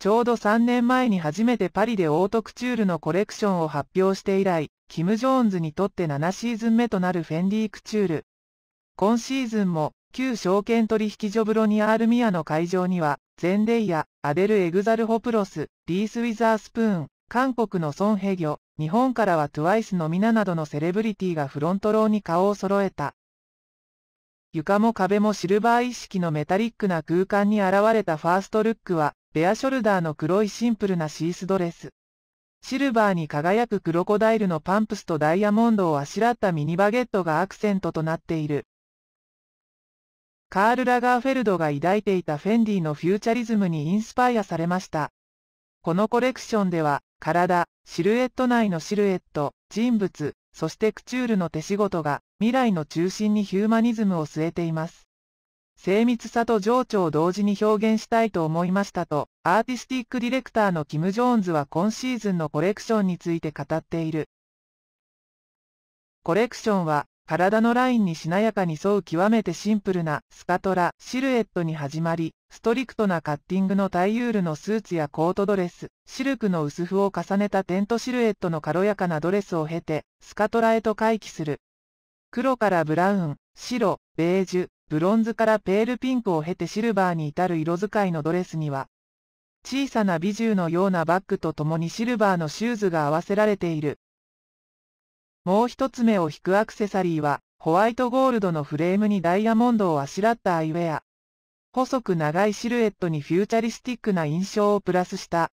ちょうど3年前に初めてパリでオートクチュールのコレクションを発表して以来、キム・ジョーンズにとって7シーズン目となるフェンディ・クチュール。今シーズンも、旧証券取引所ブロニアールミアの会場には、ゼンデイヤ、アデル・エグザル・ホプロス、リース・ウィザースプーン、韓国のソン・ヘギョ、日本からはトゥワイスのミナなどのセレブリティがフロントローに顔を揃えた。床も壁もシルバー意識のメタリックな空間に現れたファーストルックは、ベアショルダーの黒いシンプルなシースドレス。シルバーに輝くクロコダイルのパンプスとダイヤモンドをあしらったミニバゲットがアクセントとなっている。カール・ラガーフェルドが抱いていたフェンディのフューチャリズムにインスパイアされました。このコレクションでは、体、シルエット内のシルエット、人物、そしてクチュールの手仕事が、未来の中心にヒューマニズムを据えています。精密さと情緒を同時に表現したいと思いましたと、アーティスティックディレクターのキム・ジョーンズは今シーズンのコレクションについて語っている。コレクションは、体のラインにしなやかに沿う極めてシンプルなスカトラ、シルエットに始まり、ストリクトなカッティングのタイユールのスーツやコートドレス、シルクの薄布を重ねたテントシルエットの軽やかなドレスを経て、スカトラへと回帰する。黒からブラウン、白、ベージュ、ブロンズからペールピンクを経てシルバーに至る色使いのドレスには、小さな美獣のようなバッグと共にシルバーのシューズが合わせられている。もう一つ目を引くアクセサリーは、ホワイトゴールドのフレームにダイヤモンドをあしらったアイウェア。細く長いシルエットにフューチャリスティックな印象をプラスした。